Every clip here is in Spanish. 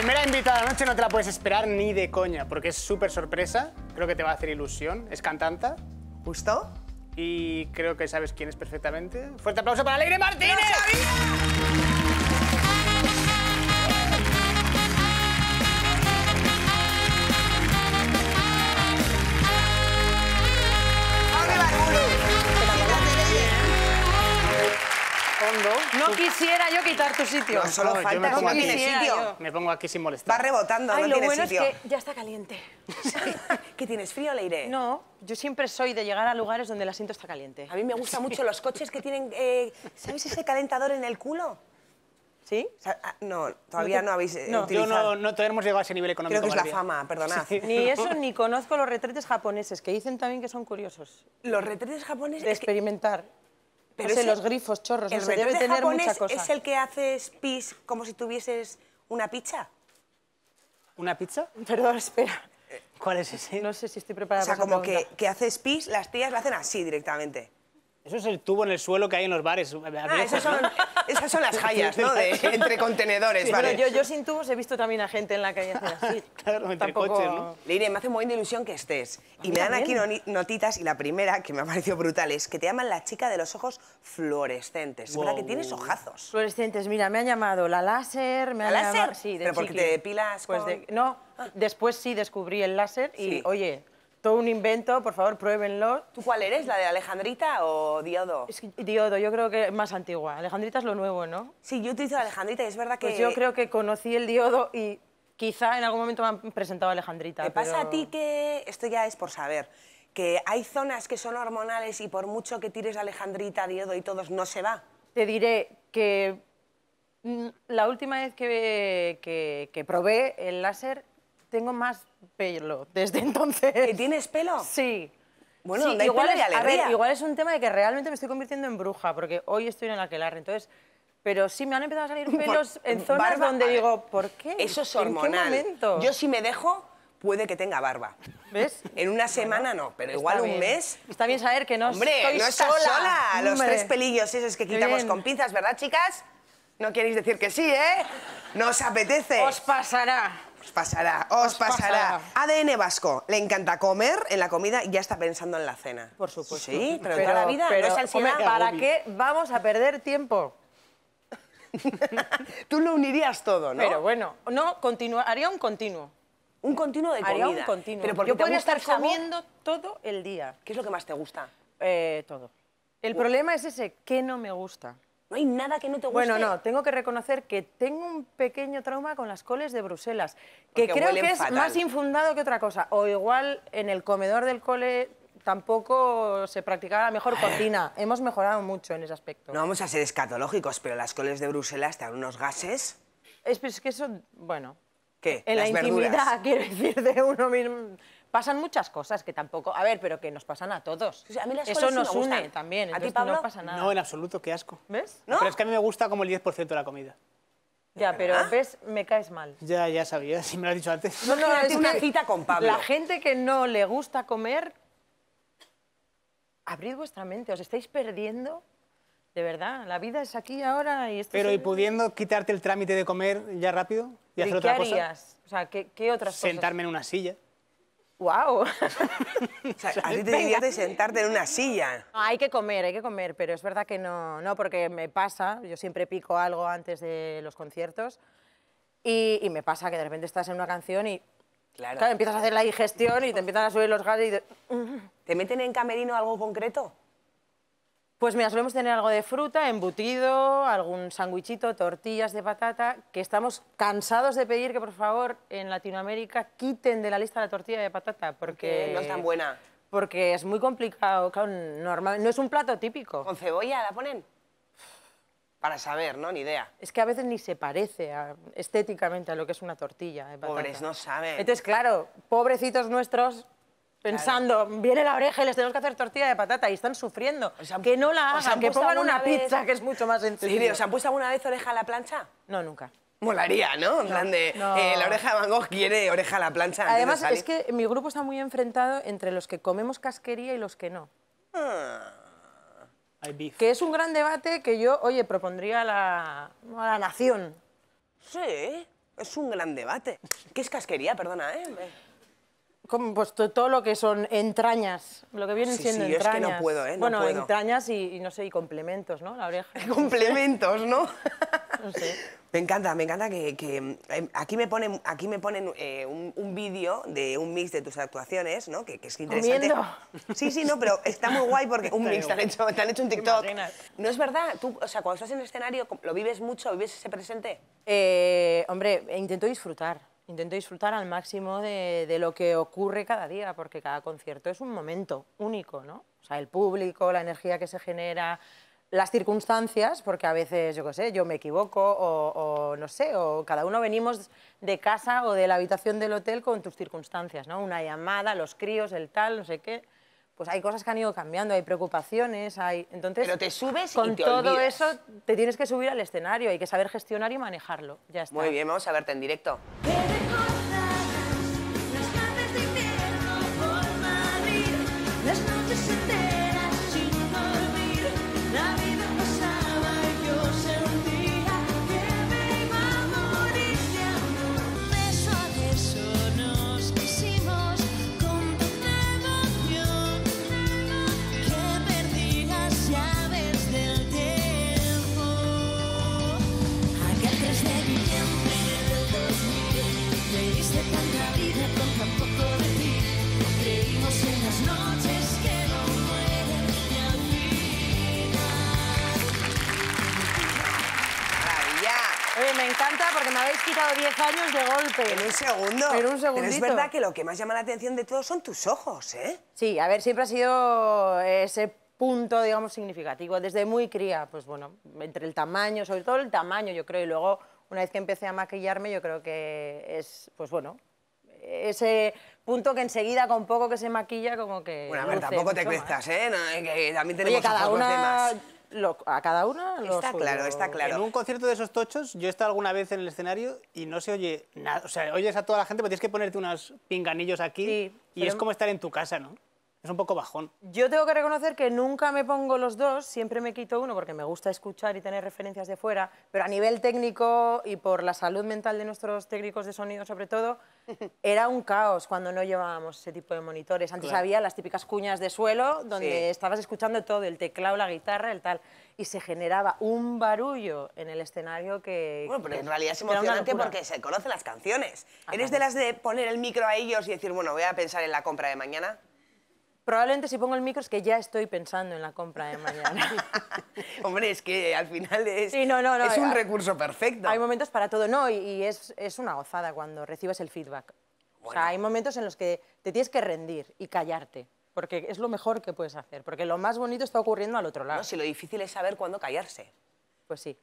primera invitada de la noche no te la puedes esperar ni de coña, porque es súper sorpresa. Creo que te va a hacer ilusión. Es cantanta. ¿Justo? Y creo que sabes quién es perfectamente. ¡Fuerte aplauso para Alegre Martínez! No quisiera yo quitar tu sitio. No, solo sitio. Me pongo aquí sin molestar. Va rebotando, Ay, lo bueno es que ya está caliente. ¿Que tienes frío, Leire? No, yo siempre soy de llegar a lugares donde el asiento está caliente. A mí me gustan mucho los coches que tienen... Eh, ¿Sabéis ese calentador en el culo? ¿Sí? Ah, no, todavía no, habéis eh, no, no, no hemos llegado a ese nivel económico. Creo que es la fama, perdonad. Ni eso, ni conozco los retretes japoneses, que dicen también que son curiosos. Los retretes japoneses... De experimentar es ese, los grifos, chorros, el debe tener mucha cosa. ¿Es el que haces pis como si tuvieses una pizza? ¿Una pizza? Perdón, espera. Eh, ¿Cuál es ese? No sé si estoy preparada. O sea, como que, que haces pis, las tías la hacen así directamente. Eso es el tubo en el suelo que hay en los bares. Eh, ah, esas, son, las jayas, ¿no? entre contenedores, yo, sin tubos he visto también a gente en la calle hacer así. claro, entre coches, ¿no? me hace muy ilusión que estés. Y me dan aquí notitas y la primera, que me ha parecido brutal, es que te llaman la chica de los ojos fluorescentes. Es que tienes ojazos. Fluorescentes, mira, me han llamado la láser, me ¿La láser? Sí, de ¿Pero te depilas pues No, ah. después sí descubrí el láser y, oye, todo un invento, por favor, pruébenlo. ¿Tú cuál eres? ¿La de Alejandrita o Diodo? Diodo, yo creo que es más antigua. Alejandrita es lo nuevo, ¿no? Sí, yo utilizo Alejandrita y es verdad pues que... Pues yo creo que conocí el Diodo y quizá en algún momento me han presentado Alejandrita. ¿Te pasa a ti que, esto ya es por saber, que hay zonas que son hormonales y por mucho que tires Alejandrita, Diodo y todos, no se va? Te diré que mm, la última vez que, que, que probé el láser tengo más pelo desde entonces. tienes pelo? Sí. Bueno, igual es, igual es un tema de que realmente me estoy convirtiendo en bruja, porque hoy estoy en el aquelarre, entonces... Pero sí me han empezado a salir pelos en zonas donde digo, ¿por qué? Eso es hormonal. ¿En qué Yo si me dejo, puede que tenga barba. ¿Ves? En una semana no, pero igual un mes. Está bien saber que no Hombre, no sola. Los tres pelillos esos que quitamos con pinzas, ¿verdad, chicas? No queréis decir que sí, ¿eh? No os apetece. Os pasará. Os pasará, os pasará. ADN vasco, le encanta comer en la comida y ya está pensando en la cena. Por supuesto. Sí, pero, la vida no es ansiedad. ¿Para qué vamos a perder tiempo? Tú lo unirías todo, ¿no? Pero bueno, no, haría un continuo. Un continuo de comida. Haría un continuo. Pero Yo podría estar comiendo todo el día. ¿Qué es lo que más te gusta? Eh, todo. El uh. problema es ese, ¿qué no me gusta. No hay nada que no te guste. Bueno, no, tengo que reconocer que tengo un pequeño trauma con las coles de Bruselas, que creo que es más infundado que otra cosa. O igual en el comedor del cole tampoco se practicaba la mejor cocina. Hemos mejorado mucho en ese aspecto. No vamos a ser escatológicos, pero las coles de Bruselas te dan unos gases. Es, que eso, bueno. ¿Qué? En la intimidad, quiero decir, de uno mismo pasan muchas cosas que tampoco... A ver, pero que nos pasan a todos. Eso nos une también. ¿A ti, Pablo? No pasa nada. No, en absoluto, qué asco. ¿Ves? ¿No? Pero es que a mí me gusta como el 10% de la comida. Ya, pero ves, me caes mal. Ya, ya sabía, si me lo has dicho antes. No, no, es una cita con Pablo. La gente que no le gusta comer, abrid vuestra mente, os estáis perdiendo. De verdad, la vida es aquí ahora y Pero, ¿y pudiendo quitarte el trámite de comer ya rápido y, hacer otra qué Harías? ¿qué, Sentarme en una silla. ¡Wow! o sea, a sentarte en una silla. hay que comer, hay que comer, pero es verdad que no, no, porque me pasa, yo siempre pico algo antes de los conciertos y, me pasa que de repente estás en una canción y claro. empiezas a hacer la digestión y te empiezan a subir los gases y... ¿Te meten en camerino algo concreto? Pues mira, solemos tener algo de fruta, embutido, algún sándwichito, tortillas de patata, que estamos cansados de pedir que, por favor, en Latinoamérica quiten de la lista la tortilla de patata, porque... No es tan buena. Porque es muy complicado, normal, no es un plato típico. ¿Con cebolla la ponen? Para saber, ¿no? Ni idea. Es que a veces ni se parece estéticamente a lo que es una tortilla de patata. Pobres, no saben. Entonces, claro, pobrecitos nuestros, pensando, viene la oreja y les tenemos que hacer tortilla de patata y están sufriendo. que no la hagan, que pongan una pizza, que es mucho más sencillo. ¿Sí, ¿Os han puesto alguna vez oreja a la plancha? No, nunca. Molaría, ¿no? En plan de, eh, la oreja de Van Gogh quiere oreja a la plancha. Además, es que mi grupo está muy enfrentado entre los que comemos casquería y los que no. Ah. Que es un gran debate que yo, oye, propondría a la, a la nación. Sí, es un gran debate. ¿Qué es casquería? Perdona, ¿eh? como, pues todo lo que son entrañas, lo que vienen siendo entrañas. Es que no puedo, ¿eh? bueno, entrañas y, no sé, y complementos, ¿no? La oreja. Complementos, ¿no? no sé. Me encanta, me encanta que, em, aquí me ponen, aquí me ponen eh, un, vídeo de un mix de tus actuaciones, ¿no? Que, es interesante. Sí, sí, no, pero está muy guay porque un mix te han hecho, un TikTok. No es verdad, tú, o sea, cuando estás en el escenario, lo vives mucho, vives ese presente. Eh, hombre, intento disfrutar intento disfrutar al máximo de, lo que ocurre cada día, porque cada concierto es un momento único, ¿no? O sea, el público, la energía que se genera, las circunstancias, porque a veces, yo qué sé, yo me equivoco o, no sé, o cada uno venimos de casa o de la habitación del hotel con tus circunstancias, ¿no? Una llamada, los críos, el tal, no sé qué. Pues hay cosas que han ido cambiando, hay preocupaciones, hay... Entonces, Pero te subes con y te todo eso te tienes que subir al escenario, hay que saber gestionar y manejarlo. Ya está. Muy bien, vamos a verte en directo. años de golpe. En un segundo. un segundito. Pero es verdad que lo que más llama la atención de todos son tus ojos, ¿eh? Sí, a ver, siempre ha sido ese punto, digamos, significativo. Desde muy cría, pues bueno, entre el tamaño, sobre todo el tamaño, yo creo, y luego una vez que empecé a maquillarme, yo creo que es, pues bueno, ese punto que enseguida con poco que se maquilla como que... Bueno, a ver, tampoco te crezcas, ¿eh? que también tenemos cada una a cada uno Está claro, está claro. En un concierto de esos tochos, yo he estado alguna vez en el escenario y no se oye nada. O sea, oyes a toda la gente, pero tienes que ponerte unos pinganillos aquí y es como estar en tu casa, ¿no? es un poco bajón. Yo tengo que reconocer que nunca me pongo los dos, siempre me quito uno porque me gusta escuchar y tener referencias de fuera, pero a nivel técnico y por la salud mental de nuestros técnicos de sonido sobre todo, era un caos cuando no llevábamos ese tipo de monitores. Antes había las típicas cuñas de suelo donde estabas escuchando todo, el teclado, la guitarra, el tal, y se generaba un barullo en el escenario que... Bueno, pero en realidad es emocionante porque se conocen las canciones. ¿Eres de las de poner el micro a ellos y decir, bueno, voy a pensar en la compra de mañana? probablemente si pongo el micro es que ya estoy pensando en la compra de mañana. Hombre, es que al final es, un recurso perfecto. Hay momentos para todo, no, y, es, una gozada cuando recibes el feedback. hay momentos en los que te tienes que rendir y callarte porque es lo mejor que puedes hacer, porque lo más bonito está ocurriendo al otro lado. No, si lo difícil es saber cuándo callarse. Pues sí.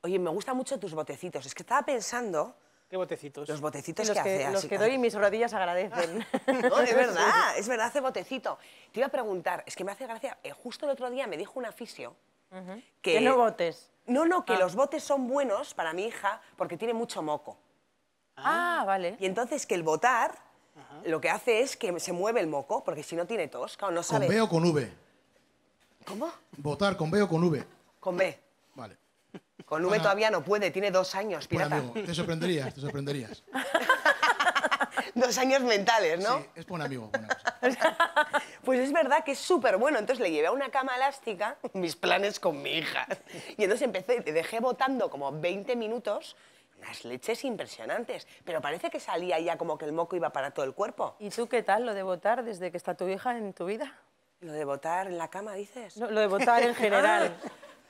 Oye, me gustan mucho tus botecitos. Es que estaba pensando ¿Qué botecitos? Los botecitos los que, Los que doy y mis rodillas agradecen. no, es verdad, es verdad, hace botecito. Te iba a preguntar, es que me hace gracia, eh, justo el otro día me dijo una fisio que... Que no botes. No, no, que ah. los botes son buenos para mi hija porque tiene mucho moco. Ah, ah. vale. Y entonces que el botar lo que hace es que se mueve el moco, porque si no tiene tos, no sabe... ¿Con B o con V? ¿Cómo? Botar, con B o con V. Con B. Con Lume todavía no puede, tiene dos años, pirata. Buen amigo, te sorprenderías, te sorprenderías. dos años mentales, ¿no? Sí, es buen amigo. pues es verdad que es súper bueno. Entonces le llevé a una cama elástica mis planes con mi hija. Y entonces empecé, dejé votando como 20 minutos unas leches impresionantes, pero parece que salía ya como que el moco iba para todo el cuerpo. ¿Y tú qué tal lo de votar desde que está tu hija en tu vida? Lo de votar en la cama, dices. No, lo de votar en general.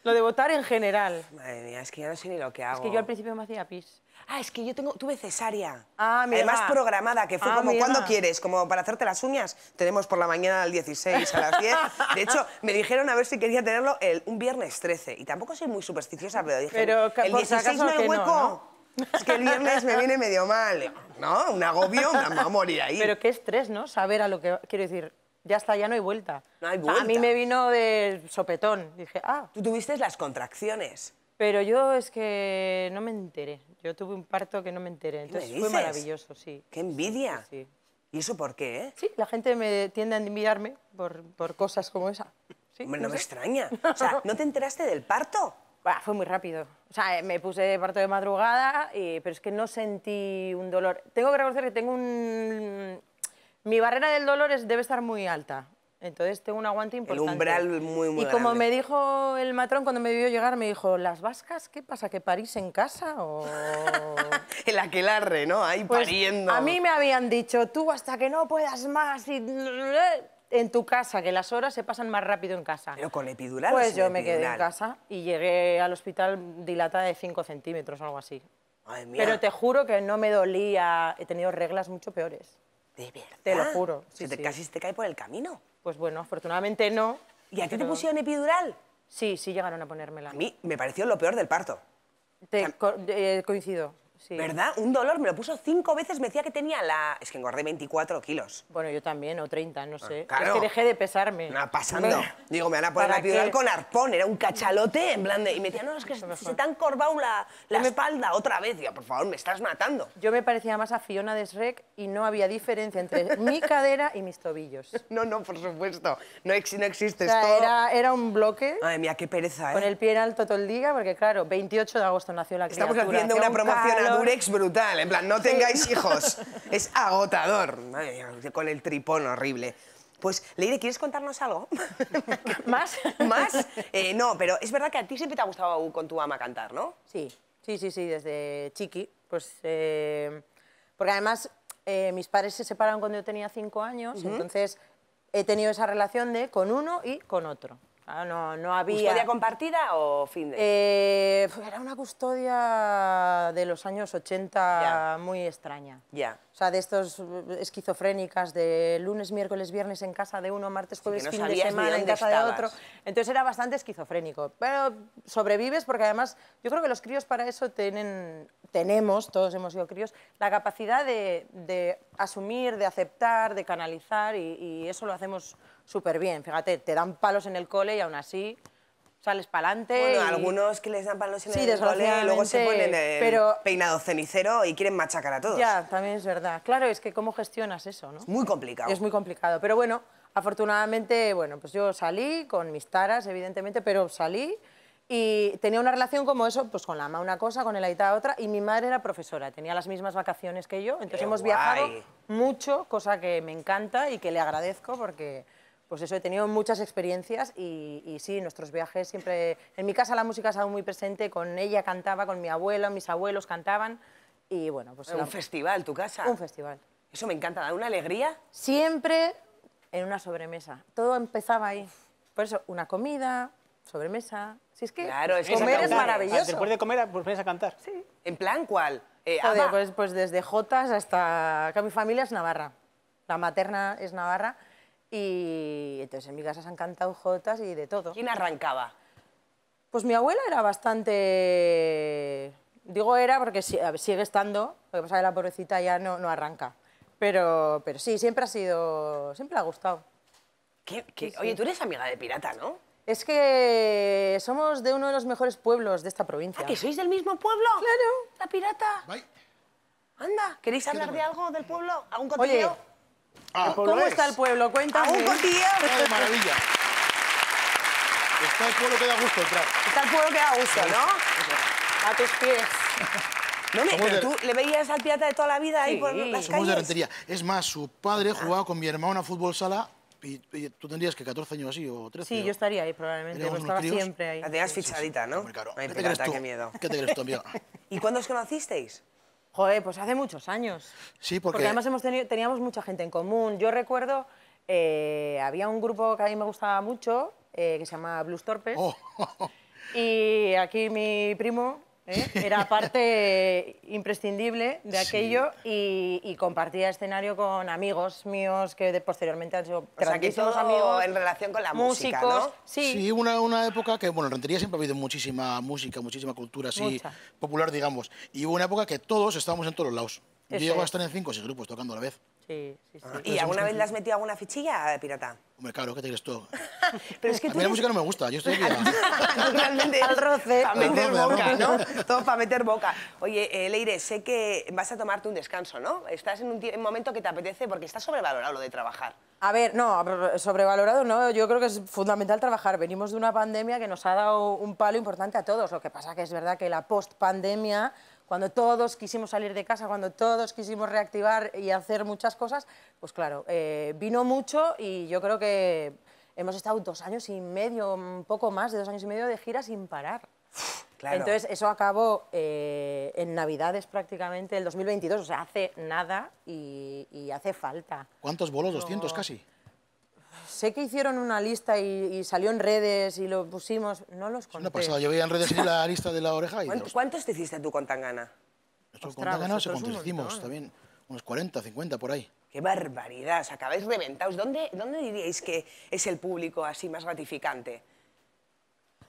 Lo de votar en general. Madre mía, es que ya no sé ni lo que hago. Es que yo al principio me hacía pis. Ah, es que yo tengo, tuve cesárea. Ah, mira. Además programada, que fue ah, como, cuando quieres? Como para hacerte las uñas. Tenemos por la mañana al 16, a las 10. De hecho, me dijeron a ver si quería tenerlo el, un viernes 13. Y tampoco soy muy supersticiosa, pero dije, pero, el 16 no hueco. Es que el viernes me viene medio mal. No, un agobio, me voy a morir ahí. Pero qué estrés, ¿no? Saber a lo que... Quiero decir, ya está, ya no hay vuelta. No hay vuelta. a mí me vino de sopetón. Dije, ah. Tú tuviste las contracciones. Pero yo es que no me enteré. Yo tuve un parto que no me enteré. Entonces fue maravilloso, sí. ¡Qué envidia! Sí, ¿Y eso por qué? Eh? Sí, la gente me tiende a envidiarme por, por cosas como esa. ¿Sí? Hombre, no, me extraña. O sea, ¿no te enteraste del parto? fue muy rápido. O sea, me puse de parto de madrugada, y, pero es que no sentí un dolor. Tengo que reconocer que tengo un, mi barrera del dolor debe estar muy alta. Entonces tengo un aguante importante. El umbral muy, muy Y como me dijo el matrón cuando me vio llegar, me dijo, ¿las vascas qué pasa? ¿Que parís en casa o...? el aquelarre, ¿no? Ahí pues, pariendo. A mí me habían dicho, tú hasta que no puedas más En tu casa, que las horas se pasan más rápido en casa. ¿Pero con epidural? Pues yo me quedé en casa y llegué al hospital dilatada de 5 centímetros o algo así. Pero te juro que no me dolía, he tenido reglas mucho peores. ¿De verdad? Te lo juro. te, Casi te cae por el camino. Pues bueno, afortunadamente no. ¿Y a ti te pusieron epidural? Sí, sí llegaron a ponérmela. A mí me pareció lo peor del parto. Te, eh, coincido. ¿Verdad? Un dolor, me lo puso cinco veces, me decía que tenía la... Es que engordé 24 kilos. Bueno, yo también, o 30, no ah, sé. Claro. Es que dejé de pesarme. pasando. Digo, me van a poner la piedra con arpón, era un cachalote, en plan Y me decía, no, es que se, te han la, espalda otra vez. Digo, por favor, me estás matando. Yo me parecía más a Fiona de Shrek y no había diferencia entre mi cadera y mis tobillos. No, no, por supuesto. No, no existe. esto. era, era, un bloque. Ay, mía, qué pereza, ¿eh? Con el pie en alto todo el día, porque claro, 28 de agosto nació la criatura. Estamos haciendo una promoción durex brutal. En plan, no tengáis hijos. Es agotador. con el tripón horrible. Pues, Leire, ¿quieres contarnos algo? ¿Más? ¿Más? Eh, no, pero es verdad que a ti siempre te ha gustado con tu ama cantar, ¿no? Sí, sí, sí, sí, desde chiqui. Pues, eh, porque además eh, mis padres se separaron cuando yo tenía cinco años, entonces he tenido esa relación de con uno y con otro. Ah, no, había... ¿Custodia compartida o fin de...? Eh, era una custodia de los años 80 muy extraña. Ya sea, de estos eh, esquizofrénicas, de lunes, miércoles, viernes en casa de uno, martes, jueves, fin de semana en casa de otro. Entonces era bastante esquizofrénico. Pero sobrevives porque además yo creo que los críos para eso tienen, tenemos, todos hemos sido críos, la capacidad de, asumir, de aceptar, de canalizar y, y eso lo hacemos súper bien. Fíjate, te dan palos en el cole y aún así sales para adelante. Bueno, algunos que les dan palos en el cole y luego se ponen el peinado cenicero y quieren machacar a todos. Ya, también es verdad. Claro, es que cómo gestionas eso, ¿no? Es muy complicado. Es muy complicado, pero bueno, afortunadamente, bueno, pues yo salí con mis taras, evidentemente, pero salí y tenía una relación como eso, pues con la ama una cosa, con el Aita otra, y mi madre era profesora, tenía las mismas vacaciones que yo, entonces hemos viajado mucho, cosa que me encanta y que le agradezco porque pues eso, he tenido muchas experiencias y, sí, nuestros viajes siempre... En mi casa la música ha estado muy presente, con ella cantaba, con mi abuela, mis abuelos cantaban y bueno, pues... Un festival, tu casa. Un festival. Eso me encanta, da una alegría. Siempre en una sobremesa, todo empezaba ahí. Por eso, una comida, sobremesa... Si es que claro, es comer es maravilloso. Después de comer, pues vienes a cantar. Sí. ¿En plan cuál? Eh, pues, pues desde Jotas hasta... acá mi familia es navarra, la materna es navarra... Y entonces en mi casa se han cantado jotas y de todo. ¿Quién arrancaba? Pues mi abuela era bastante... Digo era porque sigue estando, lo que pasa es que la pobrecita ya no, no arranca. Pero, pero sí, siempre ha sido... siempre le ha gustado. ¿Qué, qué? Oye, tú eres amiga de Pirata, ¿no? Es que somos de uno de los mejores pueblos de esta provincia. ¿Ah, que sois del mismo pueblo? Claro. La Pirata. Anda, ¿queréis hablar de algo del pueblo? ¿Algún contenido? Ah. ¿Cómo está el pueblo? Cuéntame. Ah, ¡Un con ¡Qué maravilla! Está el pueblo que da gusto entrar. Está el pueblo que da gusto, ¿no? A tus pies. No, me, pero tú le veías al pirata de toda la vida ahí por las Somos calles. de rentería. Es más, su padre ah. jugaba con mi hermano a fútbol sala y, tú tendrías que 14 años así o 13. Sí, yo estaría ahí probablemente. Yo estaba siempre ahí. La tenías fichadita, ¿no? Muy caro. qué miedo. ¿Qué te crees tú, ¿Y cuándo os conocisteis? Joder, pues hace muchos años. Sí, porque... porque además hemos teníamos mucha gente en común. Yo recuerdo, eh, había un grupo que a mí me gustaba mucho, eh, que se llama Blues Torpes. Oh. Y aquí mi primo ¿eh? era parte imprescindible de aquello y, compartía escenario con amigos míos que posteriormente han sido o amigos en relación con la música, ¿no? Sí, una, época que, bueno, en Rentería siempre ha habido muchísima música, muchísima cultura así popular, digamos, y hubo una época que todos estábamos en todos los lados. Yo a estar en cinco o seis grupos tocando a la vez. Sí, sí, ah, sí. ¿Y alguna vez le has metido alguna fichilla, pirata? Hombre, claro, ¿qué te crees tú? a mí la música no me gusta, yo estoy aquí. al roce, para meter boca, ¿no? Todo para meter boca. Oye, eh, Leire, sé que vas a tomarte un descanso, ¿no? Estás en un momento que te apetece porque está sobrevalorado lo de trabajar. A ver, no, sobrevalorado no, yo creo que es fundamental trabajar. Venimos de una pandemia que nos ha dado un palo importante a todos, lo que pasa que es verdad que la post-pandemia cuando todos quisimos salir de casa, cuando todos quisimos reactivar y hacer muchas cosas, pues claro, eh, vino mucho y yo creo que hemos estado dos años y medio, un poco más de dos años y medio de gira sin parar. Claro. Entonces, eso acabó eh, en Navidades prácticamente, el 2022, o sea, hace nada y, hace falta. ¿Cuántos bolos? ¿200 casi? sé que hicieron una lista y, salió en redes y lo pusimos, no los pues conté. No pasado, yo veía en redes la lista de la oreja y... ¿Cuántos, ¿cuántos te hiciste tú con Tangana? Nosotros con Tangana se sé hicimos, también unos 40, 50 por ahí. ¡Qué barbaridad! Os acabáis reventados. ¿Dónde, ¿Dónde diríais que es el público así más gratificante?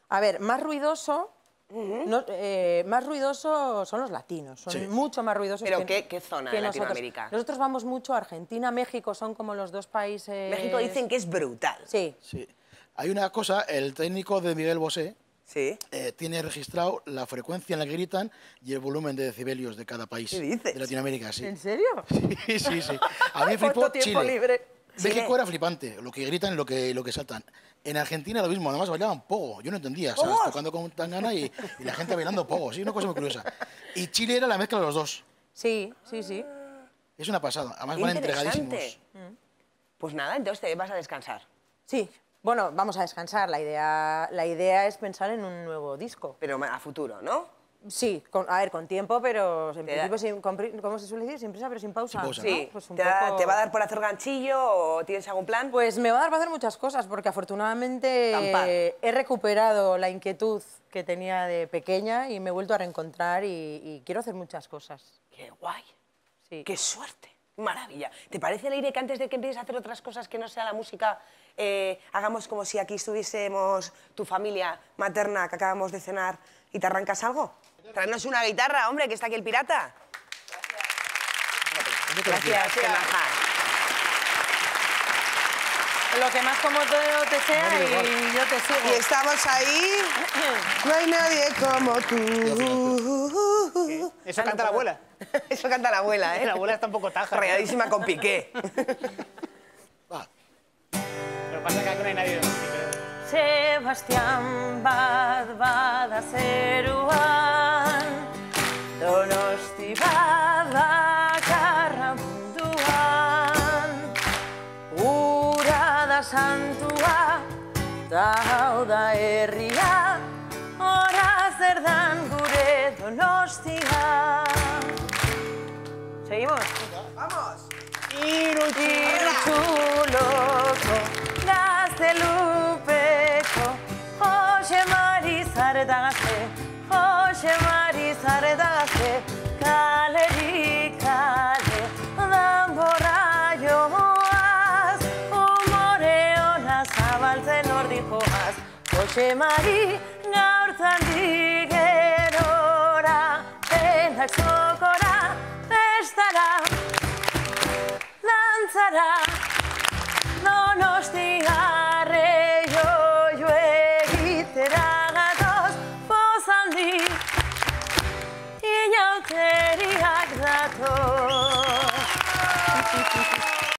A ver, más ruidoso, eh, más ruidosos son los latinos, son mucho más ruidosos. ¿Pero que, qué, qué zona de Latinoamérica? Nosotros. vamos mucho a Argentina, México, son como los dos países... México dicen que es brutal. Sí. sí. Hay una cosa, el técnico de Miguel Bosé eh, tiene registrado la frecuencia en la que gritan y el volumen de decibelios de cada país. De Latinoamérica, sí. ¿En serio? Sí, sí, sí. A mí flipó Chile. México era flipante, lo que gritan, lo que, lo que saltan. En Argentina lo mismo, además bailaban pogo, yo no entendía, ¿sabes? tocando con tan y, y la gente bailando pogo, sí, una cosa muy curiosa. Y Chile era la mezcla de los dos. Sí, sí, sí. Es una pasada, además van entregadísimos. Mm. Pues nada, entonces te vas a descansar. Sí, bueno, vamos a descansar, la idea, la idea es pensar en un nuevo disco. Pero a futuro, ¿no? Sí, a ver, con tiempo, pero en principio, sin, ¿cómo se suele decir? Sin prisa, pero sin pausa. sí, pues te, va a dar por hacer ganchillo o tienes algún plan? Pues me va a dar por hacer muchas cosas, porque afortunadamente he recuperado la inquietud que tenía de pequeña y me he vuelto a reencontrar y, quiero hacer muchas cosas. ¡Qué guay! Sí. ¡Qué suerte! Maravilla. ¿Te parece, Leire, que antes de que empieces a hacer otras cosas que no sea la música, eh, hagamos como si aquí estuviésemos tu familia materna que acabamos de cenar y te arrancas algo? Traernos una guitarra, hombre, que está aquí el pirata. Gracias. Gracias, Lo que más cómodo te sea y yo te sigo. Y estamos ahí. No hay nadie como tú. Eso canta la abuela. Eso canta la abuela, ¿eh? La abuela está un poco taja. Rayadísima con Piqué. Va. Pero pasa que aquí no hay nadie. Sebastián Bad, Lauda herria, ora zer gure donostia. Seguimos. Vamos. Iru, iru, Jose Mari gaur zandik erora, denak zokora, bestara, lantzara, donostiak.